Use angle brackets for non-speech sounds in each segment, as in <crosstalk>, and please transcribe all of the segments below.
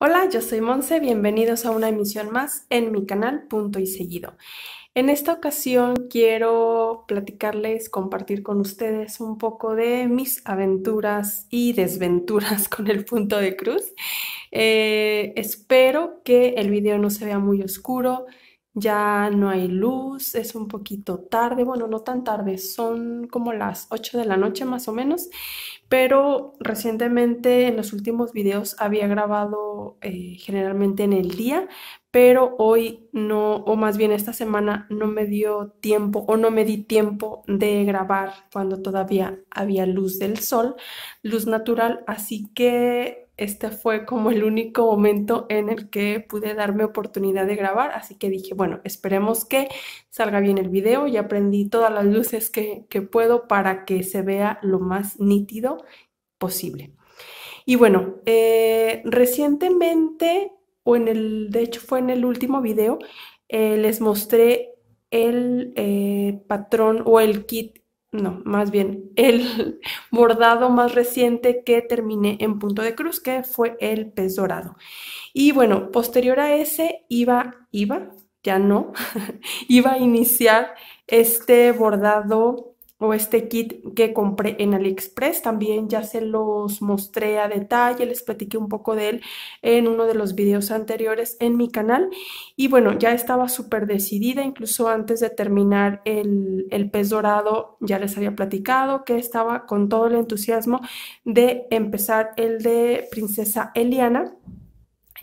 Hola, yo soy Monse, bienvenidos a una emisión más en mi canal Punto y Seguido. En esta ocasión quiero platicarles, compartir con ustedes un poco de mis aventuras y desventuras <laughs> con el punto de cruz. Eh, espero que el video no se vea muy oscuro, ya no hay luz, es un poquito tarde, bueno, no tan tarde, son como las 8 de la noche más o menos, pero recientemente en los últimos videos había grabado eh, generalmente en el día, pero hoy no, o más bien esta semana no me dio tiempo o no me di tiempo de grabar cuando todavía había luz del sol, luz natural, así que este fue como el único momento en el que pude darme oportunidad de grabar, así que dije, bueno, esperemos que salga bien el video y aprendí todas las luces que, puedo para que se vea lo más nítido posible. Y bueno, eh, recientemente, o en el, de hecho fue en el último video, eh, les mostré el eh, patrón o el kit no, más bien el <laughs> bordado más reciente que terminé en punto de cruz, que fue el pez dorado. Y bueno, posterior a ese iba, iba, ya no, <laughs> iba a iniciar este bordado o este kit que compré en AliExpress. También ya se los mostré a detalle, les platiqué un poco de él en uno de los videos anteriores en mi canal. Y bueno, ya estaba súper decidida, incluso antes de terminar el, pez dorado, ya les había platicado que estaba con todo el entusiasmo de empezar el de Princesa Eliana.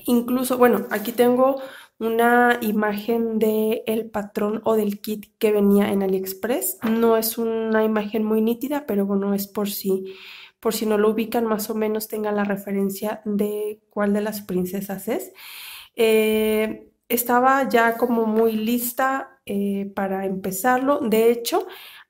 Incluso, bueno, aquí tengo una imagen del el patrón o del kit que venía en AliExpress. No es una imagen muy nítida, pero bueno, es por si, por si no lo ubican, más o menos tengan la referencia de cuál de las princesas es. Eh, estaba ya como muy lista eh, para empezarlo. De hecho,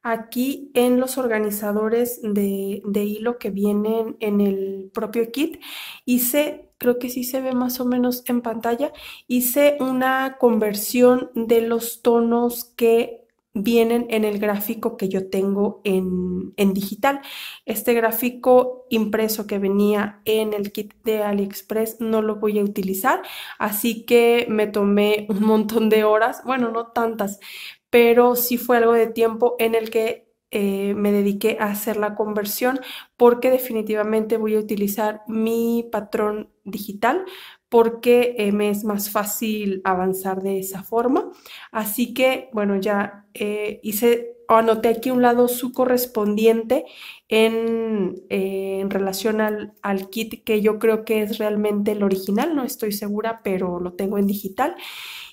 Aquí en los organizadores de, hilo que vienen en el propio kit, hice, creo que sí se ve más o menos en pantalla, hice una conversión de los tonos que vienen en el gráfico que yo tengo en, digital. Este gráfico impreso que venía en el kit de AliExpress no lo voy a utilizar, así que me tomé un montón de horas, bueno, no tantas, pero sí fue algo de tiempo en el que eh, me dediqué a hacer la conversión porque definitivamente voy a utilizar mi patrón digital porque eh, me es más fácil avanzar de esa forma. Así que, bueno, ya eh, hice o anoté aquí un lado su correspondiente en, relación al, al, kit que yo creo que es realmente el original, no estoy segura, pero lo tengo en digital.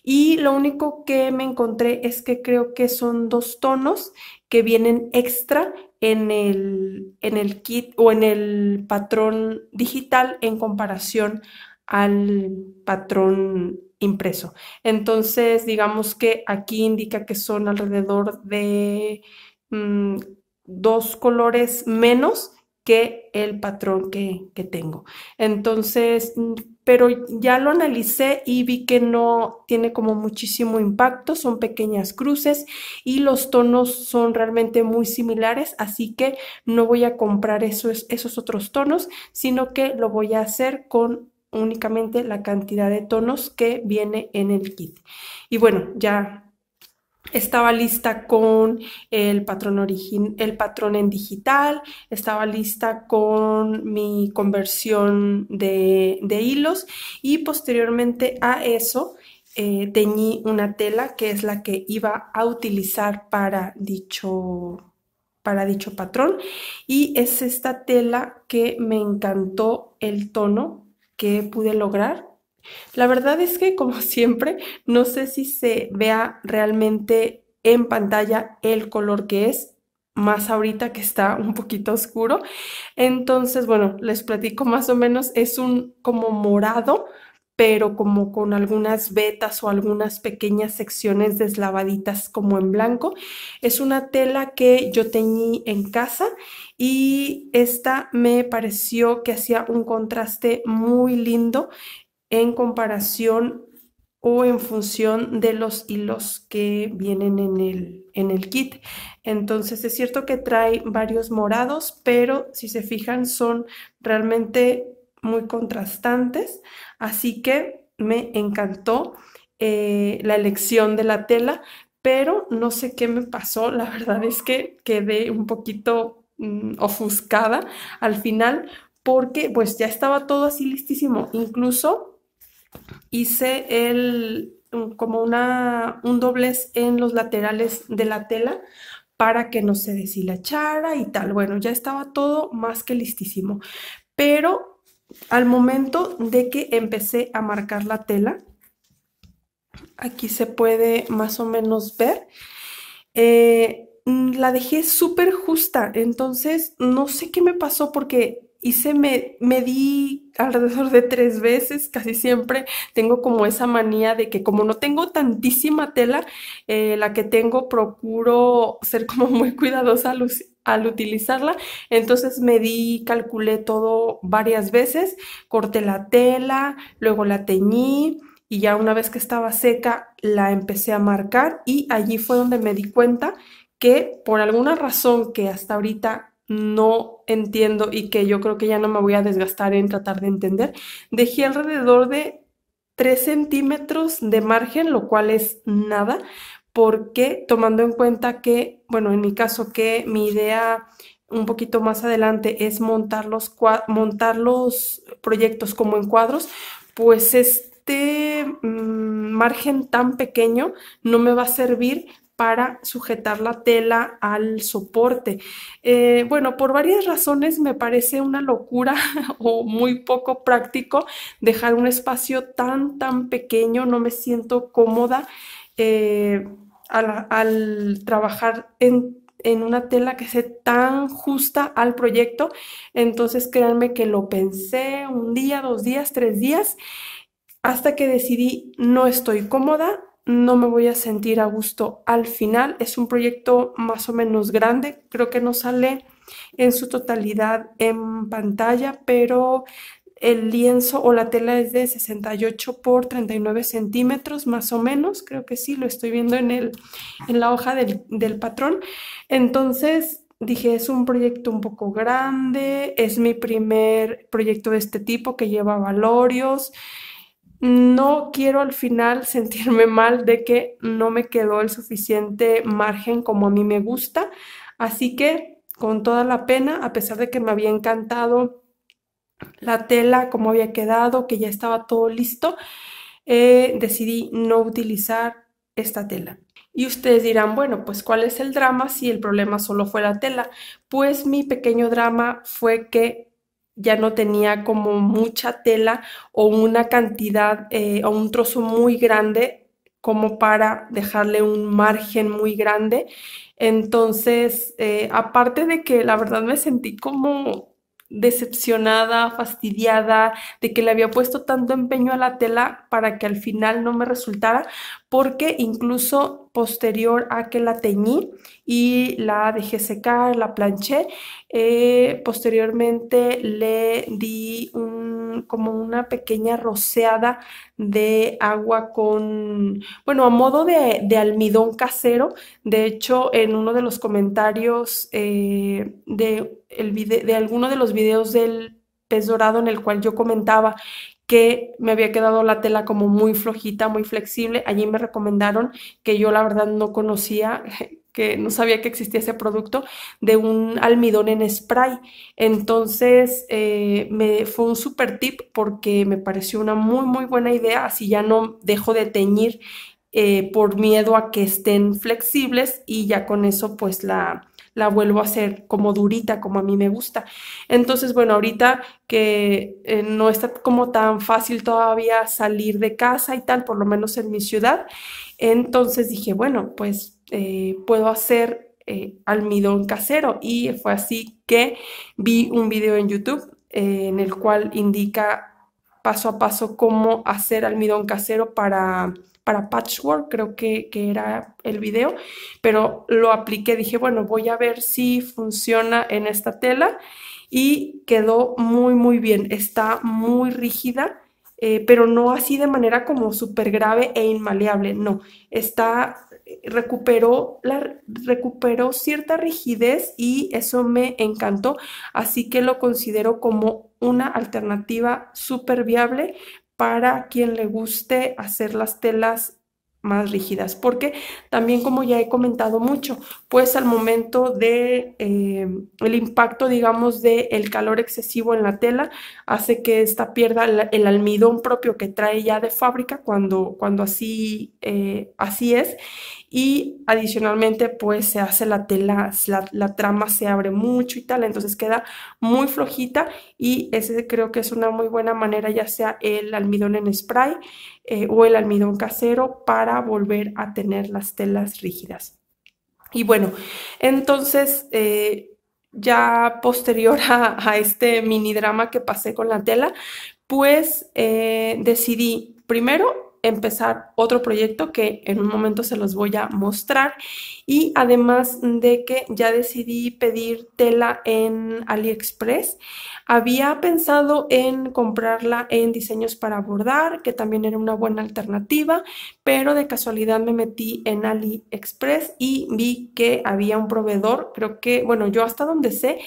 Y lo único que me encontré es que creo que son dos tonos que vienen extra en el, en el kit o en el patrón digital en comparación al patrón impreso. Entonces, digamos que aquí indica que son alrededor de mm, dos colores menos que el patrón que, que tengo. Entonces, mm, pero ya lo analicé y vi que no tiene como muchísimo impacto, son pequeñas cruces y los tonos son realmente muy similares, así que no voy a comprar esos, otros tonos, sino que lo voy a hacer con únicamente la cantidad de tonos que viene en el kit. Y bueno, ya estaba lista con el patrón, el patrón en digital, estaba lista con mi conversión de, hilos y posteriormente a eso eh, teñí una tela que es la que iba a utilizar para dicho, para dicho patrón y es esta tela que me encantó el tono que pude lograr la verdad es que, como <laughs> siempre, no sé si se vea realmente en pantalla el color que es, más ahorita que está un poquito oscuro. Entonces, bueno, les platico más o menos, es un como morado, pero como con algunas vetas o algunas pequeñas secciones deslavaditas como en blanco. Es una tela que yo teñí en casa y esta me pareció que hacía un contraste muy lindo en comparación o en función de los hilos que vienen en el, en el kit. Entonces es cierto que trae varios morados, pero si se fijan son realmente muy contrastantes, así que me encantó eh, la elección de la tela, pero no sé qué me pasó, <laughs> la verdad es que quedé un poquito mm, ofuscada al final porque pues ya estaba todo así listísimo, incluso hice el, como una, un doblez en los laterales de la tela para que no se deshilachara y tal. Bueno, ya estaba todo más que listísimo. Pero al momento de que empecé a marcar la tela, aquí se puede más o menos ver, eh, la dejé súper justa. Entonces, no sé qué me pasó porque hice, me, me di alrededor de tres veces, casi siempre tengo como esa manía de que como no tengo tantísima tela, eh, la que tengo procuro ser como muy cuidadosa al, al utilizarla, entonces me di, calculé todo varias veces, corté la tela, luego la teñí, y ya una vez que estaba seca la empecé a marcar y allí fue donde me di cuenta que por alguna razón que hasta ahorita no entiendo y que yo creo que ya no me voy a desgastar en tratar de entender, dejé alrededor de 3 centímetros de margen, lo cual es nada, porque tomando en cuenta que, bueno, en mi caso que mi idea un poquito más adelante es montar los, montar los proyectos como en cuadros, pues este mm, margen tan pequeño no me va a servir para sujetar la tela al soporte. Eh, bueno, por varias razones me parece una locura <laughs> o muy poco práctico dejar un espacio tan, tan pequeño, no me siento cómoda eh, al, trabajar en, en una tela que sea tan justa al proyecto. Entonces créanme que lo pensé un día, dos días, tres días, hasta que decidí no estoy cómoda, no me voy a sentir a gusto al final. Es un proyecto más o menos grande, creo que no sale en su totalidad en pantalla, pero el lienzo o la tela es de 68 por 39 centímetros más o menos, creo que sí, lo estoy viendo en, el, en la hoja del, del patrón. Entonces dije, es un proyecto un poco grande, es mi primer proyecto de este tipo que lleva valorios no quiero al final <laughs> sentirme mal de que no me quedó el suficiente margen como a mí me gusta. Así que con toda la pena, a pesar de que me había encantado la tela, como había quedado, que ya estaba todo listo, eh, decidí no utilizar esta tela. Y ustedes dirán, bueno, pues ¿cuál es el drama si el problema solo fue la tela? Pues mi pequeño drama fue que ya no tenía como mucha tela o una cantidad eh, o un trozo muy grande como para dejarle un margen muy grande. Entonces, eh, aparte de que la verdad me sentí como decepcionada, fastidiada, de que le había puesto tanto empeño a la tela para que al final no me resultara, porque incluso posterior a que la teñí y la dejé secar, la planché, eh, posteriormente le di como una pequeña roceada de agua con, bueno, a modo de, almidón casero. De hecho, en uno de los comentarios eh, de, de alguno de los videos del pez dorado en el cual yo comentaba que me había quedado la tela como muy flojita, muy flexible. Allí me recomendaron que yo la verdad no conocía, <laughs> que no sabía que existía ese producto, de un almidón en spray. Entonces eh, me, fue un super tip porque me pareció una muy, muy buena idea. Así ya no dejo de teñir eh, por miedo a que estén flexibles y ya con eso pues la la vuelvo a hacer como durita, como a mí me gusta. Entonces, bueno, ahorita que eh, no está como tan fácil todavía salir de casa y tal, por lo menos en mi ciudad, entonces dije, bueno, pues eh, puedo hacer eh, almidón casero y fue así que vi un video en YouTube en el cual indica paso a paso cómo hacer almidón casero para para Patchwork, creo que, era el video, pero lo apliqué, dije, bueno, voy a ver si funciona en esta tela y quedó muy, muy bien, está muy rígida. Eh, pero no así de manera como súper grave e inmaleable, no, está, recuperó, la, recuperó cierta rigidez y eso me encantó, así que lo considero como una alternativa súper viable para quien le guste hacer las telas más rígidas, porque también como ya he comentado mucho, pues al momento de eh, el impacto, digamos, del el calor excesivo en la tela, hace que esta pierda el, almidón propio que trae ya de fábrica cuando, cuando así, eh, así es, y adicionalmente pues se hace la tela, la, trama se abre mucho y tal, entonces queda muy flojita y ese creo que es una muy buena manera ya sea el almidón en spray eh, o el almidón casero para volver a tener las telas rígidas. Y bueno, entonces eh, ya posterior <laughs> a, este mini drama que pasé con la tela, pues eh, decidí primero empezar otro proyecto que en un momento se los voy a mostrar y además de que ya decidí pedir tela en AliExpress había pensado en comprarla en diseños para bordar que también era una buena alternativa pero de casualidad me metí en AliExpress y vi que había un proveedor creo que bueno yo hasta donde sé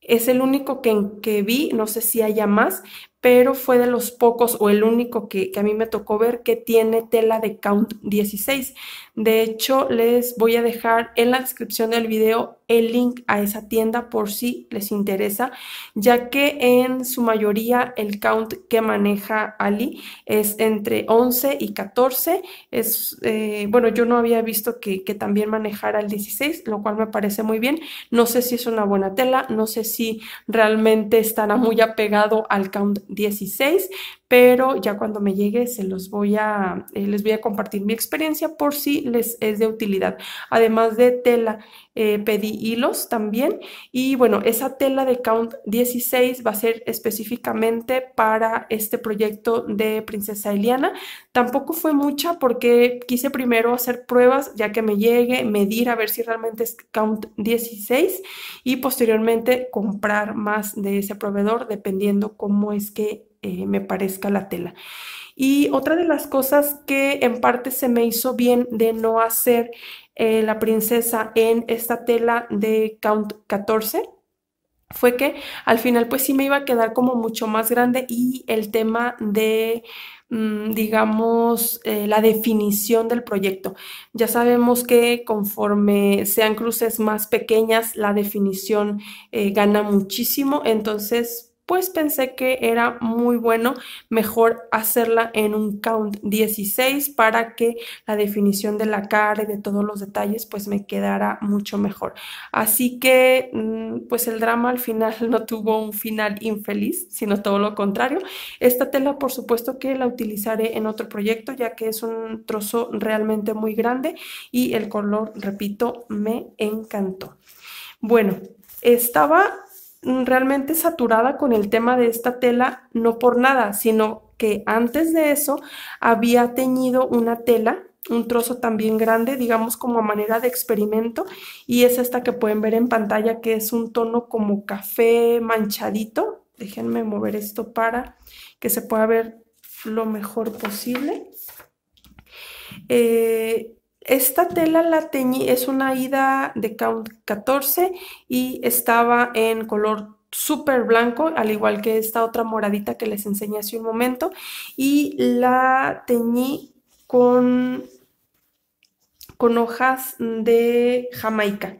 es el único que, que vi, no sé si haya más, pero fue de los pocos o el único que, a mí me tocó ver que tiene tela de Count 16. De hecho, les voy a dejar en la descripción del video el link a esa tienda por si les interesa, ya que en su mayoría el count que maneja Ali es entre 11 y 14. Es, eh, bueno, yo no había visto que, también manejara el 16, lo cual me parece muy bien. No sé si es una buena tela, no sé si realmente estará muy apegado al count 16 pero ya cuando me llegue se los voy a, eh, les voy a compartir mi experiencia por si les es de utilidad. Además de tela, eh, pedí hilos también y bueno, esa tela de Count 16 va a ser específicamente para este proyecto de Princesa Eliana. Tampoco fue mucha porque quise primero hacer pruebas ya que me llegue, medir a ver si realmente es Count 16 y posteriormente comprar más de ese proveedor dependiendo cómo es que eh, me parezca la tela. Y otra de las cosas que en parte se me hizo bien de no hacer eh, la princesa en esta tela de Count 14 fue que al final pues sí me iba a quedar como mucho más grande y el tema de mm, digamos, eh, la definición del proyecto. Ya sabemos que conforme sean cruces más pequeñas, la definición gana muchísimo, entonces pues pensé que era muy bueno mejor hacerla en un count 16 para que la definición de la cara y de todos los detalles pues me quedara mucho mejor. Así que mm, pues el drama al final <laughs> no tuvo un final infeliz, sino todo lo contrario. Esta tela por supuesto que la utilizaré en otro proyecto ya que es un trozo realmente muy grande y el color, repito, me encantó. Bueno, estaba Mm, realmente saturada con el tema de esta tela, no por nada, sino que antes de eso había teñido una tela, un trozo también grande, digamos como a manera de experimento, y es esta que pueden ver en pantalla, que es un tono como café manchadito. Déjenme mover esto para que se pueda ver lo mejor posible. Eh, esta tela la teñí, es una ida de count 14 y estaba en color súper blanco, al igual que esta otra moradita que les enseñé hace un momento, y la teñí con, con hojas de Jamaica.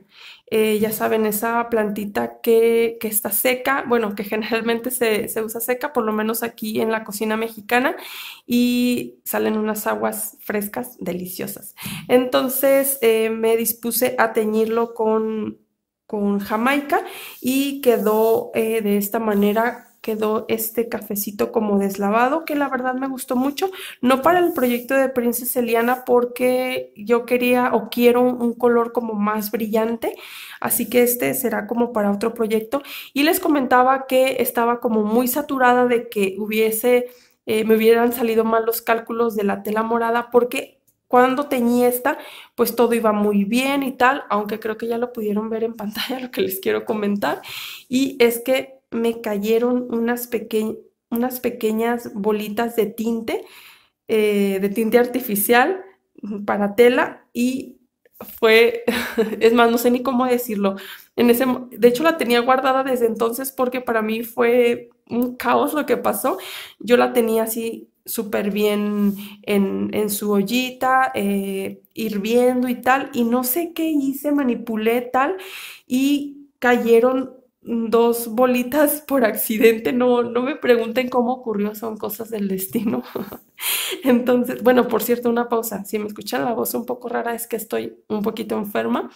Eh, ya saben, esa plantita que, está seca, bueno, que <laughs> generalmente se, usa seca, por lo menos aquí en la cocina mexicana, y salen unas aguas frescas deliciosas. Entonces eh, me dispuse a teñirlo con, jamaica y quedó eh, de esta manera quedó este cafecito como deslavado, que la verdad me gustó mucho. No para el proyecto de Princess Eliana, porque yo quería o quiero un color como más brillante, así que este será como para otro proyecto. Y les comentaba que estaba como muy saturada de que hubiese... Eh, me hubieran salido mal los cálculos de la tela morada porque cuando teñí esta, pues todo iba muy bien y tal, aunque creo que ya lo pudieron ver en pantalla <laughs> lo que les quiero comentar. Y es que me cayeron unas, unas pequeñas bolitas de tinte, eh, de tinte artificial mm, para tela y fue, <laughs> es más, no sé ni cómo decirlo. En ese, de hecho, la tenía guardada desde entonces porque para mí fue un caos lo que pasó. Yo la tenía así súper bien en, su ollita, eh, hirviendo y tal, y no sé qué hice, manipulé tal, y cayeron Mm, dos bolitas por accidente, no, no me pregunten cómo ocurrió, son cosas del destino. <laughs> Entonces, bueno, por cierto, una pausa. Si me escuchan la voz un poco rara es que estoy un poquito enferma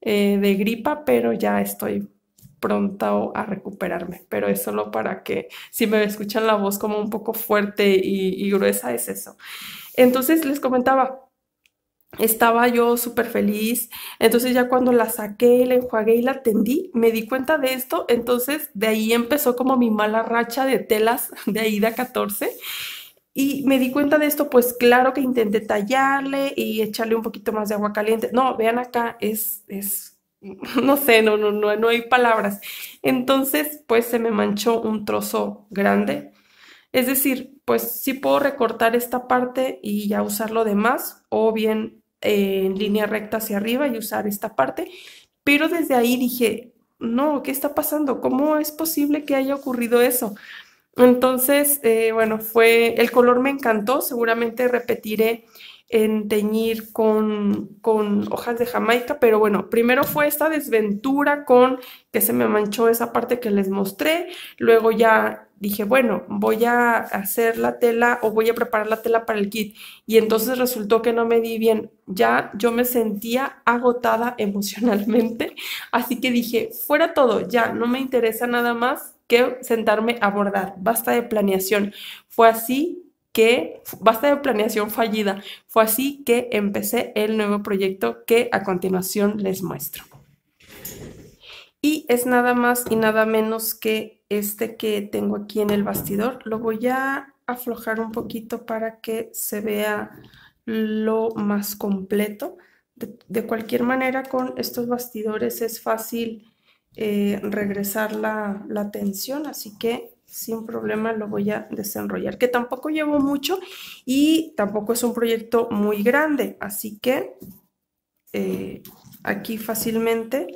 eh, de gripa, pero ya estoy pronta a recuperarme. Pero es solo para que si me escuchan la voz como un poco fuerte y, y gruesa, es eso. Entonces, les comentaba, estaba yo súper feliz. Entonces ya cuando la saqué, la enjuagué y la tendí, me di cuenta de esto. Entonces de ahí empezó como mi mala racha de telas <laughs> de de 14. Y me di cuenta de esto, pues claro que intenté tallarle y echarle un poquito más de agua caliente. No, vean acá, es, es <laughs> no sé, no, no, no, no hay palabras. Entonces, pues se me manchó un trozo grande es decir, pues sí puedo recortar esta parte y ya usar lo demás, o bien eh, en línea recta hacia arriba y usar esta parte. Pero desde ahí dije, no, ¿qué está pasando? ¿Cómo es posible que haya ocurrido eso? Entonces, eh, bueno, fue, el color me encantó, seguramente repetiré en teñir con, con, hojas de jamaica, pero bueno, primero fue esta desventura con que se me manchó esa parte que les mostré, luego ya dije, bueno, voy a hacer la tela o voy a preparar la tela para el kit y entonces resultó que no me di bien, ya yo me sentía agotada <laughs> emocionalmente, así que dije, fuera todo, ya no me interesa nada más que sentarme a bordar, basta de planeación. Fue así que basta de planeación fallida. Fue así que empecé el nuevo proyecto que a continuación les muestro. Y es nada más y nada menos que este que tengo aquí en el bastidor. Lo voy a aflojar un poquito para que se vea lo más completo. De, cualquier manera, con estos bastidores es fácil eh, regresar la tensión, así que sin problema lo voy a desenrollar, que tampoco llevo mucho y tampoco es un proyecto muy grande, así que eh, aquí fácilmente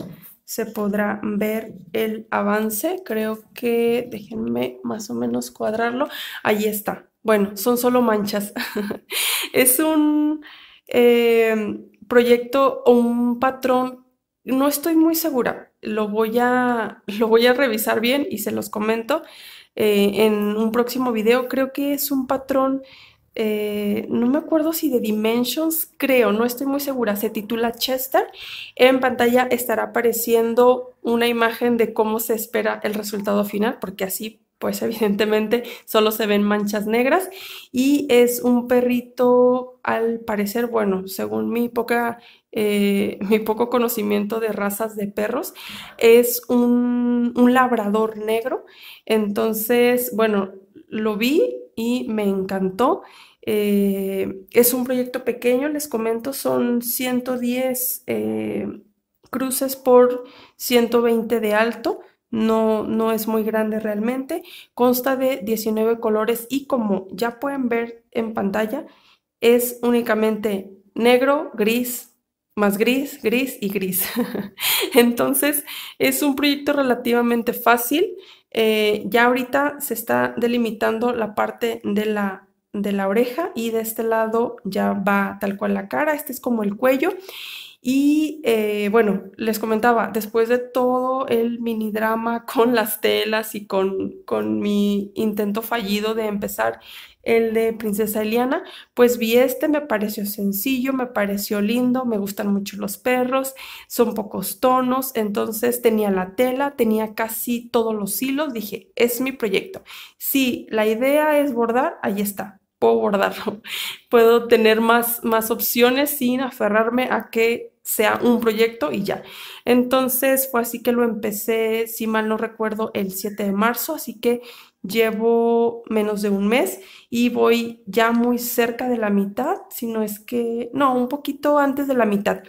se podrá ver el avance. Creo que, déjenme más o menos cuadrarlo. Ahí está. Bueno, son solo manchas. <laughs> es un eh, proyecto o un patrón, no estoy muy segura, lo voy a, lo voy a revisar bien y se los comento eh, en un próximo video. Creo que es un patrón, eh, no me acuerdo si de Dimensions, creo, no estoy muy segura. Se titula Chester. En pantalla estará apareciendo una imagen de cómo se espera el resultado final, porque así pues evidentemente solo se ven manchas negras y es un perrito al parecer, bueno, según mi, poca, eh, mi poco conocimiento de razas de perros, es un, labrador negro. Entonces, bueno, lo vi y me encantó. Eh, es un proyecto pequeño, les comento, son 110 eh, cruces por 120 de alto no, no es muy grande realmente, consta de 19 colores y como ya pueden ver en pantalla, es únicamente negro, gris, más gris, gris y gris. <laughs> Entonces es un proyecto relativamente fácil. Eh, ya ahorita se está delimitando la parte de la, de la oreja y de este lado ya va tal cual la cara. Este es como el cuello y eh, bueno, les comentaba, después de todo el mini drama con las telas y con, mi intento fallido de empezar el de Princesa Eliana, pues vi este, me pareció sencillo, me pareció lindo, me gustan mucho los perros, son pocos tonos, entonces tenía la tela, tenía casi todos los hilos, dije, es mi proyecto. Si la idea es bordar, ahí está, puedo bordarlo, <laughs> puedo tener más, más opciones sin aferrarme a que sea un proyecto y ya. Entonces fue así que lo empecé, si mal no recuerdo, el 7 de marzo, así que llevo menos de un mes y voy ya muy cerca de la mitad, si no es que, no, un poquito antes de la mitad.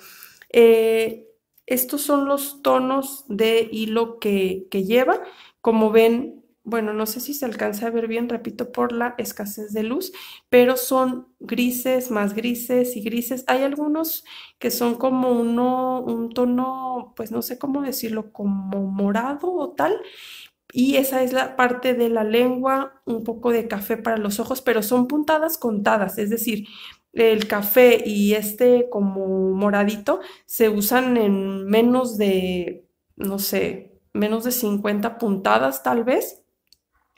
Eh, estos son los tonos de hilo que lleva. Como ven, bueno, no sé si se alcanza a ver bien, repito, por la escasez de luz, pero son grises, más grises y grises. Hay algunos que son como uno, un tono, pues no sé cómo decirlo, como morado o tal. Y esa es la parte de la lengua, un poco de café para los ojos, pero son puntadas contadas, es decir, el café y este como moradito se usan en menos de, no sé, menos de 50 puntadas tal vez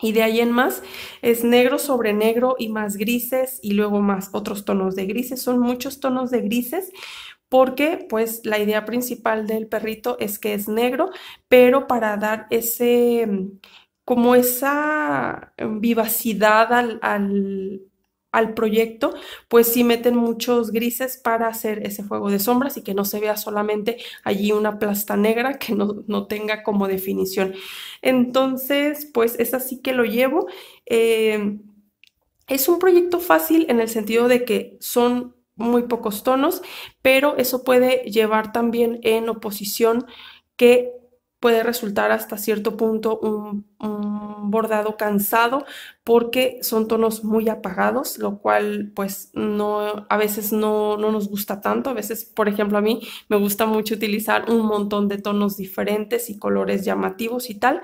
y de ahí en más es negro sobre negro y más grises y luego más otros tonos de grises. Son muchos tonos de grises porque pues la idea principal del perrito es que es negro, pero para dar ese mm, como esa mm, vivacidad al, al, al proyecto, pues sí meten muchos grises para hacer ese juego de sombras y que no se vea solamente allí una plasta negra que no, tenga como definición. Entonces, pues es así que lo llevo. Eh, es un proyecto fácil en el sentido de que son muy pocos tonos, pero eso puede llevar también en oposición que puede resultar hasta cierto punto un, bordado cansado porque son tonos muy apagados, lo cual pues no, a veces no, no, nos gusta tanto. A veces, por ejemplo, a mí me gusta mucho utilizar un montón de tonos diferentes y colores llamativos y tal.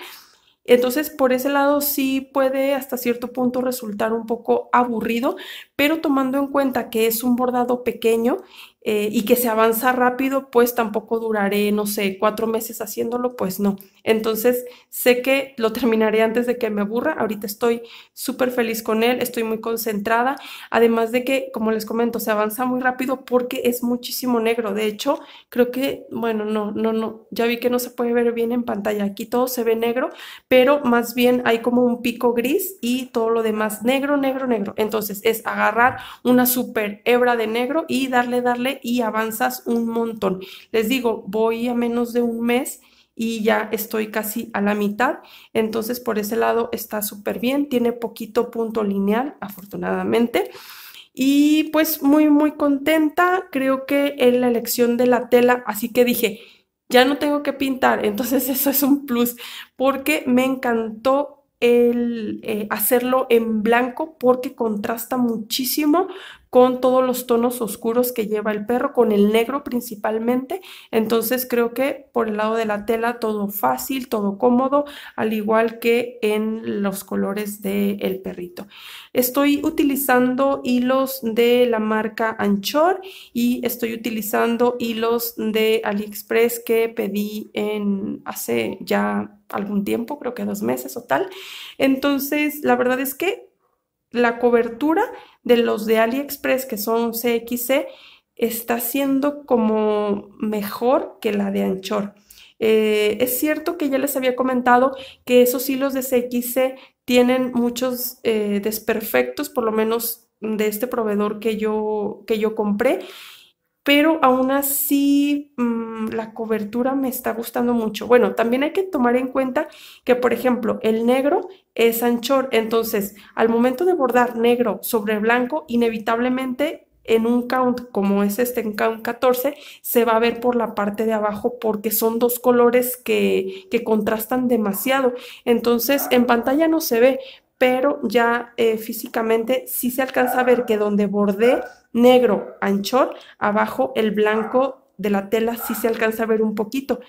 Entonces, por ese lado sí puede hasta cierto punto resultar un poco aburrido, pero tomando en cuenta que es un bordado pequeño eh, y que se avanza rápido, pues tampoco duraré, no sé, cuatro meses haciéndolo, pues no. Entonces, sé que lo terminaré antes de que me aburra. Ahorita estoy súper feliz con él, estoy muy concentrada. Además de que, como les comento, se avanza muy rápido porque es muchísimo negro. De hecho, creo que, bueno, no, no, no, ya vi que no se puede ver bien en pantalla. Aquí todo se ve negro, pero más bien hay como un pico gris y todo lo demás negro, negro, negro. Entonces, es agarrar una super hebra de negro y darle, darle y avanzas un montón. Les digo, voy a menos de un mes y ya estoy casi a la mitad. Entonces, por ese lado está súper bien. Tiene poquito punto lineal, afortunadamente. Y pues muy, muy contenta. Creo que en la elección de la tela, así que dije, ya no tengo que pintar. <laughs> Entonces, eso es un plus porque me encantó el eh, hacerlo en blanco porque contrasta muchísimo con todos los tonos oscuros que lleva el perro, con el negro principalmente. Entonces creo que por el lado de la tela todo fácil, todo cómodo, al igual que en los colores del perrito. Estoy utilizando hilos de la marca Anchor y estoy utilizando hilos de AliExpress que pedí en hace ya algún tiempo, creo que dos meses o tal. Entonces, la verdad es que la cobertura de los de AliExpress, que son CXC, está siendo como mejor que la de Anchor. Eh, es cierto que ya les había comentado que esos hilos de CXC tienen muchos eh, desperfectos, por lo menos de este proveedor que yo, que yo compré, pero aún así mm, la cobertura me está gustando mucho. Bueno, también hay que tomar en cuenta que, por ejemplo, el negro es anchor, entonces al momento de bordar negro sobre blanco, inevitablemente en un count como es este en count 14 se va a ver por la parte de abajo porque son dos colores que, contrastan demasiado entonces en pantalla no se ve pero ya eh, físicamente sí se alcanza a ver que donde bordé negro anchor, abajo el blanco de la tela sí se alcanza a ver un poquito.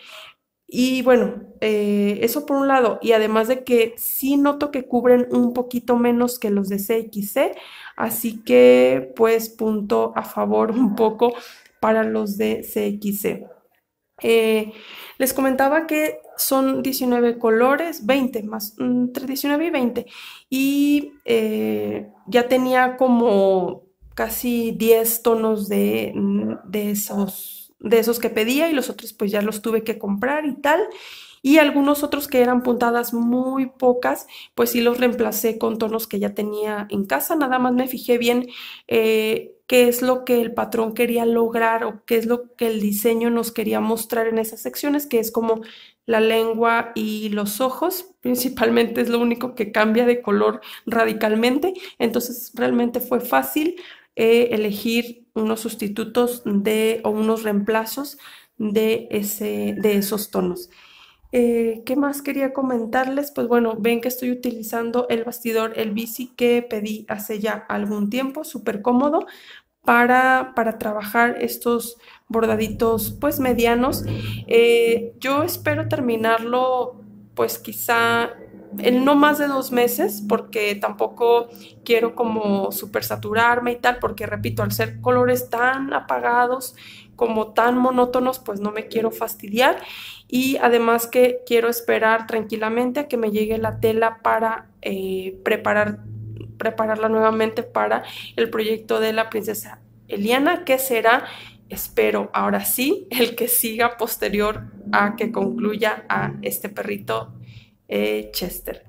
Y bueno, eh, eso por un lado. Y además de que sí noto que cubren un poquito menos que los de CXC, así que pues punto a favor un poco para los de CXC. Eh, les comentaba que son 19 colores, 20 más, mm, entre 19 y 20. Y eh, ya tenía como casi 10 tonos de, mm, esos, de esos que pedía y los otros pues ya los tuve que comprar y tal. Y algunos otros que eran puntadas muy pocas, pues sí los reemplacé con tonos que ya tenía en casa. Nada más me fijé bien eh, qué es lo que el patrón quería lograr o qué es lo que el diseño nos quería mostrar en esas secciones, que es como la lengua y los ojos, <laughs> principalmente es lo único que cambia de color radicalmente, entonces realmente fue fácil, eh, elegir unos sustitutos de, o unos reemplazos de, ese, de esos tonos. Eh, ¿Qué más quería comentarles? Pues bueno, ven que estoy utilizando el bastidor, el bici que pedí hace ya algún tiempo, súper cómodo para, para, trabajar estos bordaditos pues medianos. Eh, yo espero terminarlo pues quizá no más de dos meses, porque tampoco quiero como supersaturarme y tal, porque repito, al ser colores tan apagados, como tan monótonos, pues no me quiero fastidiar. Y además que quiero esperar tranquilamente a que me llegue la tela para eh, preparar, prepararla nuevamente para el proyecto de la princesa Eliana, que será espero ahora sí el que siga posterior a que concluya a este perrito eh, Chester.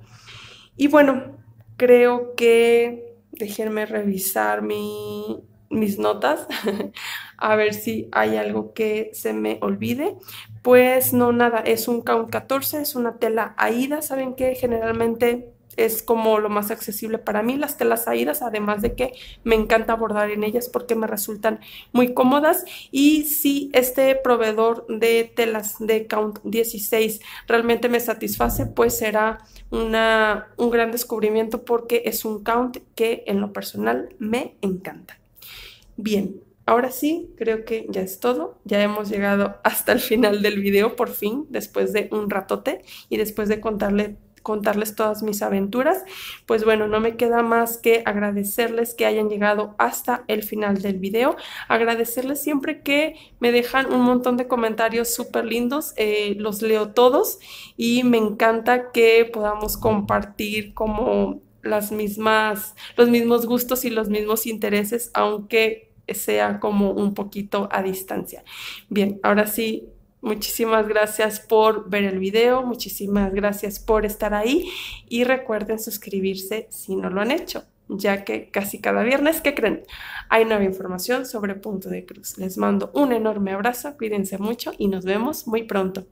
Y bueno, creo que déjenme revisar mi, mis notas <laughs> a ver si hay algo que se me olvide. Pues no, nada, es un count 14, es una tela Aida. Saben que generalmente es como lo más accesible para mí, las telas aídas, además de que me encanta bordar en ellas porque me resultan muy cómodas. Y si este proveedor de telas de Count 16 realmente me satisface, pues será una, un gran descubrimiento porque es un count que en lo personal me encanta. Bien, Ahora sí, creo que ya es todo. Ya hemos llegado hasta el final del video por fin, después de un ratote y después de contarle contarles todas mis aventuras. Pues bueno, no me queda más que agradecerles que hayan llegado hasta el final del video. Agradecerles siempre que me dejan un montón de comentarios súper lindos. Eh, los leo todos y me encanta que podamos compartir como las mismas, los mismos gustos y los mismos intereses, aunque sea como un poquito a distancia. Bien, ahora sí Muchísimas gracias por ver el video, muchísimas gracias por estar ahí y recuerden suscribirse si no lo han hecho, ya que casi cada viernes, ¿qué creen? Hay nueva información sobre Punto de Cruz. Les mando un enorme abrazo, cuídense mucho y nos vemos muy pronto.